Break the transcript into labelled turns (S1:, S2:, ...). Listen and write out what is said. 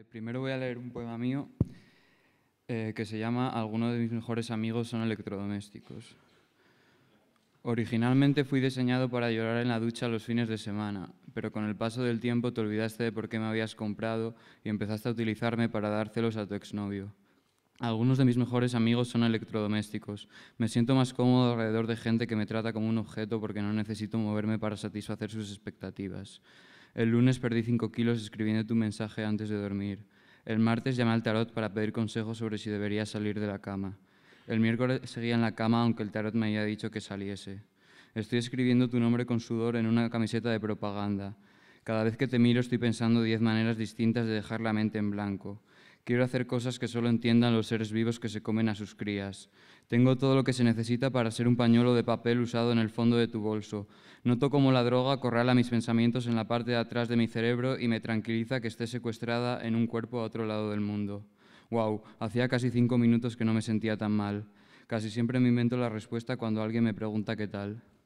S1: Eh, primero voy a leer un poema mío eh, que se llama Algunos de mis mejores amigos son electrodomésticos. Originalmente fui diseñado para llorar en la ducha los fines de semana, pero con el paso del tiempo te olvidaste de por qué me habías comprado y empezaste a utilizarme para dar celos a tu exnovio. Algunos de mis mejores amigos son electrodomésticos. Me siento más cómodo alrededor de gente que me trata como un objeto porque no necesito moverme para satisfacer sus expectativas. El lunes perdí cinco kilos escribiendo tu mensaje antes de dormir. El martes llamé al tarot para pedir consejo sobre si debería salir de la cama. El miércoles seguía en la cama aunque el tarot me había dicho que saliese. Estoy escribiendo tu nombre con sudor en una camiseta de propaganda. Cada vez que te miro estoy pensando diez maneras distintas de dejar la mente en blanco. Quiero hacer cosas que solo entiendan los seres vivos que se comen a sus crías. Tengo todo lo que se necesita para ser un pañuelo de papel usado en el fondo de tu bolso. Noto cómo la droga corrala mis pensamientos en la parte de atrás de mi cerebro y me tranquiliza que esté secuestrada en un cuerpo a otro lado del mundo. Wow, hacía casi cinco minutos que no me sentía tan mal. Casi siempre me invento la respuesta cuando alguien me pregunta qué tal.